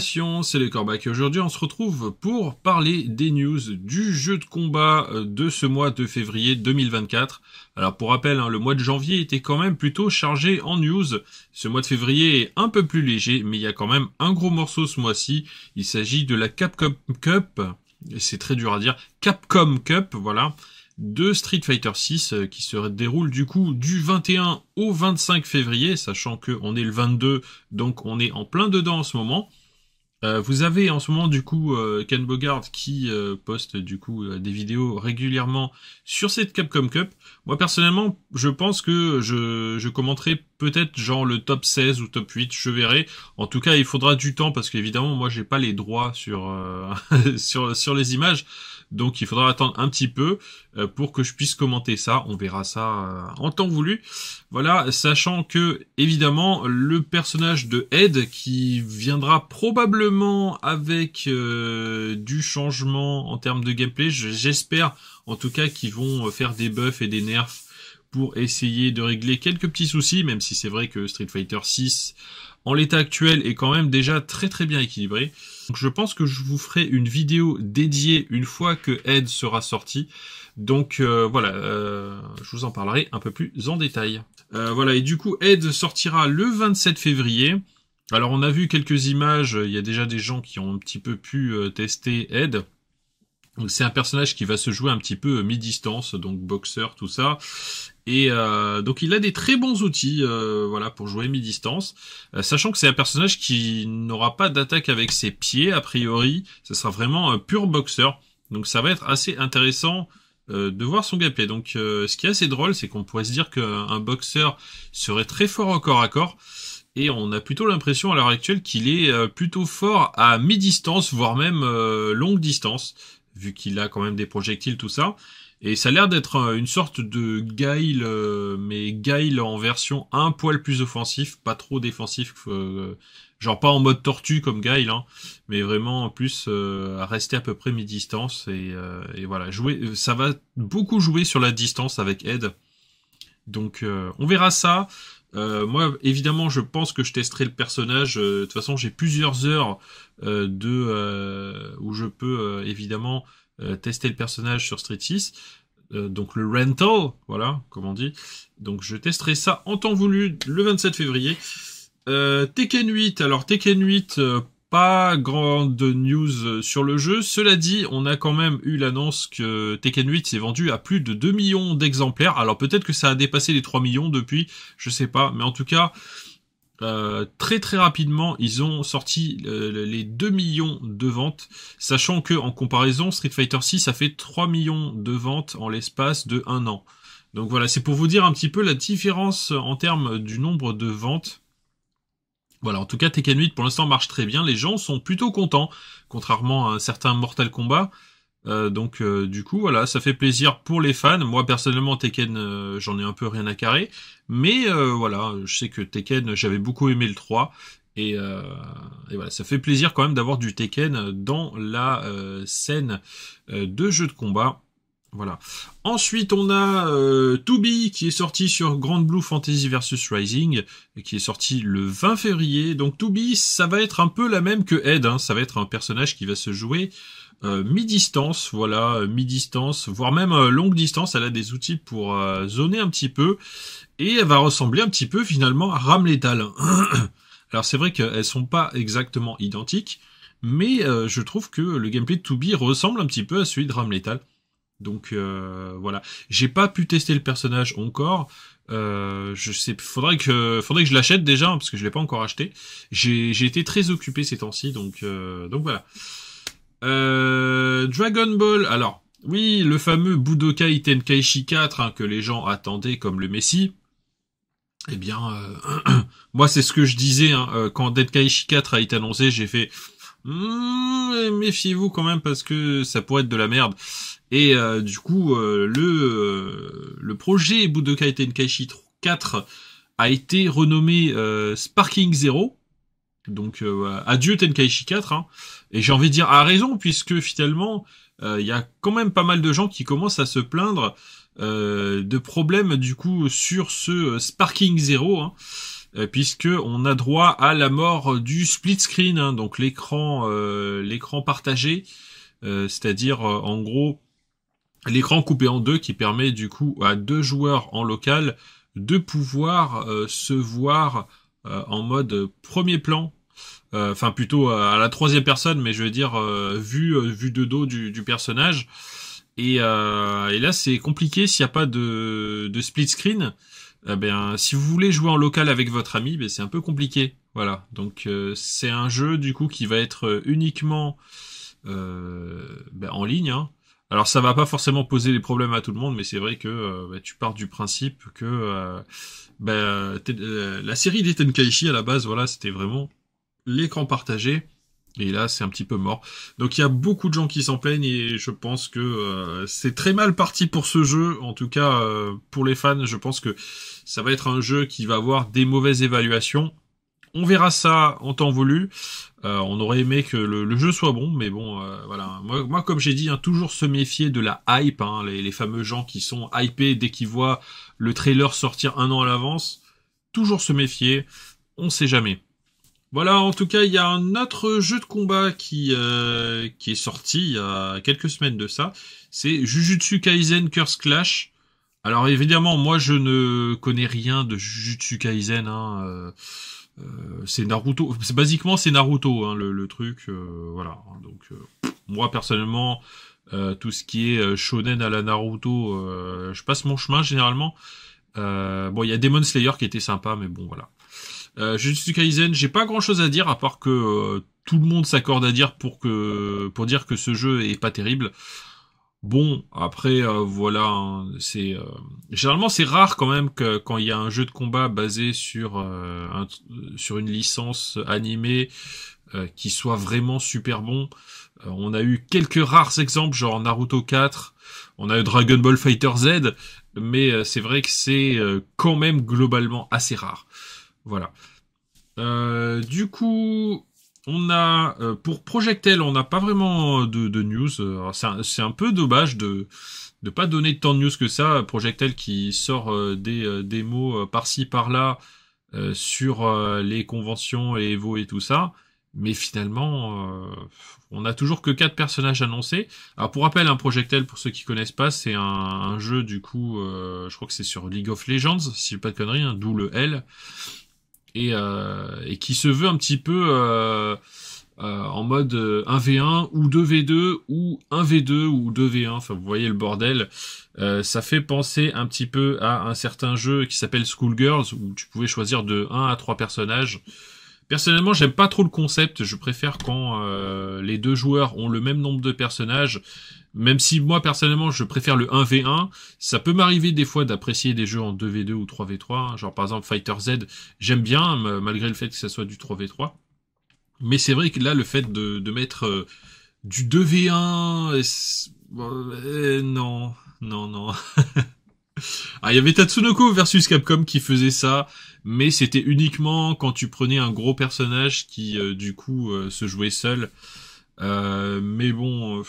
c'est les Corbac et aujourd'hui on se retrouve pour parler des news du jeu de combat euh, de ce mois de février 2024. Alors pour rappel, hein, le mois de janvier était quand même plutôt chargé en news. Ce mois de février est un peu plus léger, mais il y a quand même un gros morceau ce mois-ci. Il s'agit de la Capcom Cup, c'est très dur à dire, Capcom Cup, voilà, de Street Fighter 6 euh, qui se déroule du coup du 21 au 25 février, sachant que on est le 22, donc on est en plein dedans en ce moment. Euh, vous avez en ce moment du coup euh, Ken Bogard qui euh, poste du coup des vidéos régulièrement sur cette Capcom Cup. Moi personnellement, je pense que je, je commenterai peut-être genre le top 16 ou top 8, je verrai. En tout cas, il faudra du temps parce qu'évidemment, moi j'ai pas les droits sur sur sur les images. Donc il faudra attendre un petit peu euh, pour que je puisse commenter ça. On verra ça euh, en temps voulu. Voilà, sachant que évidemment le personnage de Ed qui viendra probablement avec euh, du changement en termes de gameplay. J'espère en tout cas qu'ils vont faire des buffs et des nerfs pour essayer de régler quelques petits soucis, même si c'est vrai que Street Fighter 6 en l'état actuel est quand même déjà très très bien équilibré. Donc je pense que je vous ferai une vidéo dédiée une fois que Ed sera sorti. Donc euh, voilà, euh, je vous en parlerai un peu plus en détail. Euh, voilà, et du coup Ed sortira le 27 février. Alors on a vu quelques images, il y a déjà des gens qui ont un petit peu pu tester Ed c'est un personnage qui va se jouer un petit peu euh, mi-distance, donc boxeur, tout ça. Et euh, donc il a des très bons outils, euh, voilà, pour jouer mi-distance, sachant que c'est un personnage qui n'aura pas d'attaque avec ses pieds a priori. Ce sera vraiment un pur boxeur. Donc ça va être assez intéressant de voir son gameplay. Donc ce qui est assez drôle, c'est qu'on pourrait se dire qu'un boxeur serait très fort au corps à corps. Et on a plutôt l'impression à l'heure actuelle qu'il est plutôt fort à mi-distance, voire même longue distance vu qu'il a quand même des projectiles, tout ça. Et ça a l'air d'être euh, une sorte de Gail, euh, mais Gail en version un poil plus offensif, pas trop défensif, euh, genre pas en mode tortue comme Gail, hein, mais vraiment en plus à rester à peu près mi-distance et, et, voilà. Jouer, ça va beaucoup jouer sur la distance avec Ed. Donc on verra ça. Euh, moi, évidemment, je pense que je testerai le personnage. Euh, de toute façon, j'ai plusieurs heures euh, de où je peux évidemment tester le personnage sur Street 6. donc le rental, voilà, comme on dit. Donc je testerai ça en temps voulu le 27 février. Tekken 8, alors Tekken 8, pas grande news euh, sur le jeu. Cela dit, on a quand même eu l'annonce que Tekken 8 s'est vendu à plus de 2 millions d'exemplaires. Alors peut-être que ça a dépassé les 3 millions depuis, je sais pas, mais en tout cas, euh, très très rapidement, ils ont sorti euh, les 2 millions de ventes, sachant que en comparaison, Street Fighter 6 a fait 3 millions de ventes en l'espace de un an. Donc voilà, c'est pour vous dire un petit peu la différence en termes du nombre de ventes. Voilà, en tout cas, Tekken 8 pour l'instant marche très bien. Les gens sont plutôt contents, contrairement à un certain Mortal Kombat. Euh, donc euh, du coup voilà ça fait plaisir pour les fans moi personnellement Tekken euh, j'en ai un peu rien à carrer mais voilà je sais que Tekken j'avais beaucoup aimé le 3 et, et, voilà ça fait plaisir quand même d'avoir du Tekken dans la scène de jeux de combat voilà. Ensuite, on a euh, qui est sorti sur Grand Blue Fantasy versus Rising et qui est sorti le 20 février. Donc To ça va être un peu la même que Ed. Hein. Ça va être un personnage qui va se jouer euh, mi-distance, voilà, euh, mi-distance, voire même euh, longue distance. Elle a des outils pour zoner un petit peu et elle va ressembler un petit peu finalement à Ramlethal. Alors c'est vrai qu'elles sont pas exactement identiques, mais je trouve que le gameplay de Toby ressemble un petit peu à celui de Ramlethal. Donc euh, voilà, j'ai pas pu tester le personnage encore. Euh, je sais, faudrait que, faudrait que je l'achète déjà hein, parce que je l'ai pas encore acheté. J'ai été très occupé ces temps-ci, donc euh, donc voilà. Euh, Dragon Ball, alors oui, le fameux Budokai Tenkaichi 4 hein, que les gens attendaient comme le Messi. Eh bien, moi c'est ce que je disais hein, quand Tenkaichi 4 a été annoncé, j'ai fait. Hum, méfiez-vous quand même parce que ça pourrait être de la merde. Et euh, du coup, euh, le, euh, le projet Budokai Tenkaichi 4 a été renommé Sparking Zero. Donc adieu Tenkaichi 4. Hein. Et j'ai envie de dire à raison, puisque finalement, il y a quand même pas mal de gens qui commencent à se plaindre de problèmes du coup sur ce Sparking Zero. Hein. puisque on a droit à la mort du split screen, hein, donc l'écran l'écran partagé, c'est-à-dire en gros l'écran coupé en deux qui permet du coup à deux joueurs en local de pouvoir euh, se voir euh, en mode premier plan, euh, enfin plutôt à la troisième personne, mais je veux dire vu vu de dos du, personnage. Et, là c'est compliqué s'il n'y a pas de, split screen. Eh ben, si vous voulez jouer en local avec votre ami, ben, c'est un peu compliqué. Voilà. Donc c'est un jeu du coup qui va être uniquement ben, en ligne. Hein. Alors ça va pas forcément poser des problèmes à tout le monde, mais c'est vrai que euh, bah, tu pars du principe que euh, bah, euh, la série des Tenkaichi à la base, voilà, c'était vraiment l'écran partagé. Et là, c'est un petit peu mort. Donc il y a beaucoup de gens qui s'en plaignent et je pense que c'est très mal parti pour ce jeu. En tout cas, pour les fans, je pense que ça va être un jeu qui va avoir des mauvaises évaluations on verra ça en temps voulu. Euh, on aurait aimé que le, jeu soit bon, mais bon, euh, voilà. Moi, comme j'ai dit, hein, toujours se méfier de la hype, hein, les, les, fameux gens qui sont hypés dès qu'ils voient le trailer sortir un an à l'avance. Toujours se méfier, on sait jamais. Voilà, en tout cas, il y a un autre jeu de combat qui, euh, qui est sorti il y a quelques semaines de ça. C'est Jujutsu Kaisen Curse Clash. Alors évidemment, moi je ne connais rien de Jujutsu Kaisen. Hein, euh, c'est Naruto. C'est basiquement c'est Naruto hein, le, truc. Euh, voilà. Donc euh, moi personnellement, tout ce qui est shonen à la Naruto, je passe mon chemin généralement. bon, il y a Demon Slayer qui était sympa, mais bon voilà. Euh, Jujutsu Kaisen, j'ai pas grand chose à dire à part que tout le monde s'accorde à dire pour que pour dire que ce jeu est pas terrible. Bon, après, euh, voilà, hein, c'est euh, généralement c'est rare quand même que quand il y a un jeu de combat basé sur euh, sur une licence animée qui soit vraiment super bon. on a eu quelques rares exemples, genre Naruto 4, on a eu Dragon Ball Fighter Z, mais c'est vrai que c'est quand même globalement assez rare. Voilà. du coup, on a euh, pour Projectel, on n'a pas vraiment euh, de, news. Euh, c'est un, peu dommage de ne pas donner tant de news que ça. Projectel qui sort euh, des mots démos par-ci par-là sur les conventions et Evo et tout ça. Mais finalement, on n'a toujours que quatre personnages annoncés. Alors pour rappel, un hein, Projectel, pour ceux qui connaissent pas, c'est un, jeu du coup, je crois que c'est sur League of Legends, si je pas de conneries, hein, d'où le L et, euh, et qui se veut un petit peu euh, euh, en mode 1v1 ou 2v2 ou 1v2 ou 2v1, enfin vous voyez le bordel. ça fait penser un petit peu à un certain jeu qui s'appelle Schoolgirls où tu pouvais choisir de 1 à 3 personnages Personnellement, j'aime pas trop le concept. Je préfère quand euh, les deux joueurs ont le même nombre de personnages. Même si moi personnellement je préfère le 1v1, ça peut m'arriver des fois d'apprécier des jeux en 2v2 ou 3v3. Genre par exemple Fighter Z, j'aime bien malgré le fait que ça soit du 3v3. Mais c'est vrai que là le fait de, de mettre euh, du 2v1, euh, non, non, non. Ah, il y avait Tatsunoko versus Capcom qui faisait ça, mais c'était uniquement quand tu prenais un gros personnage qui euh, du coup euh, se jouait seul. Euh, mais bon,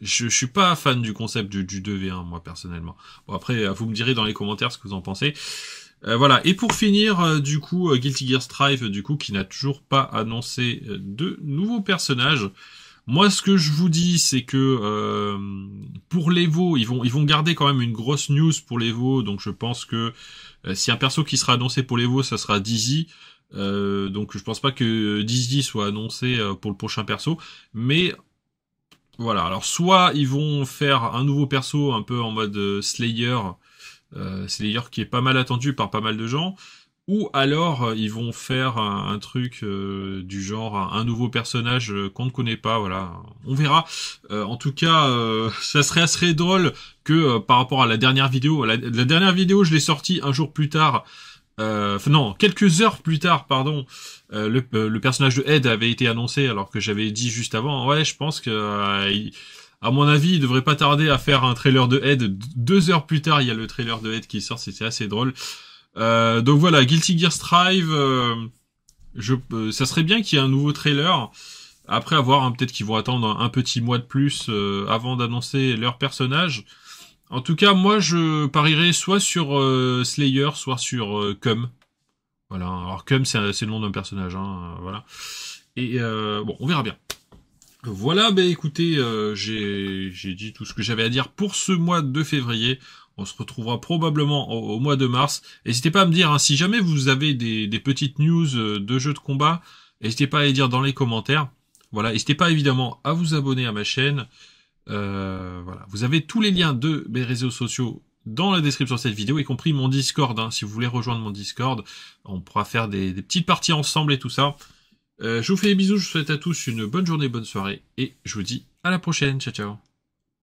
je, suis pas fan du concept du, du 2v1 moi personnellement. Bon après, vous me direz dans les commentaires ce que vous en pensez. voilà. Et pour finir, du coup, Guilty Gear Strive, du coup, qui n'a toujours pas annoncé de nouveaux personnages. Moi, ce que je vous dis, c'est que euh, pour les veaux, ils vont, ils vont garder quand même une grosse news pour les veaux. Donc, je pense que euh, si un perso qui sera annoncé pour les veaux, ça sera Dizzy. Euh, donc, je pense pas que Dizzy soit annoncé pour le prochain perso. Mais voilà. Alors, soit ils vont faire un nouveau perso un peu en mode Slayer, Slayer qui est pas mal attendu par pas mal de gens. Ou alors euh, ils vont faire un, truc euh, du genre un, nouveau personnage euh, qu'on ne connaît pas, voilà. On verra. en tout cas, ça serait assez drôle que par rapport à la dernière vidéo, la, dernière vidéo je l'ai sortie un jour plus tard. non, quelques heures plus tard, pardon, le, personnage de Ed avait été annoncé alors que j'avais dit juste avant, ouais, je pense que à mon avis, il devrait pas tarder à faire un trailer de Head. Deux heures plus tard, il y a le trailer de Head qui sort, c'était assez drôle. Euh, donc voilà, Guilty Gear Strive, euh, je, euh, ça serait bien qu'il y ait un nouveau trailer. Après avoir, hein, peut-être qu'ils vont attendre un, petit mois de plus avant d'annoncer leur personnage. En tout cas, moi, je parierais soit sur Slayer, soit sur Cum. Voilà. Alors Cum, c'est le nom d'un personnage. Hein, voilà. Et bon, on verra bien. Voilà, bah écoutez, j'ai dit tout ce que j'avais à dire pour ce mois de février. On se retrouvera probablement au, mois de mars. N'hésitez pas à me dire, hein, si jamais vous avez des, petites news euh, de jeux de combat, n'hésitez pas à les dire dans les commentaires. Voilà, n'hésitez pas évidemment à vous abonner à ma chaîne. Euh, voilà, vous avez tous les liens de mes réseaux sociaux dans la description de cette vidéo, y compris mon Discord. Hein. Si vous voulez rejoindre mon Discord, on pourra faire des, petites parties ensemble et tout ça. Euh, je vous fais des bisous, je vous souhaite à tous une bonne journée, bonne soirée, et je vous dis à la prochaine. Ciao, ciao.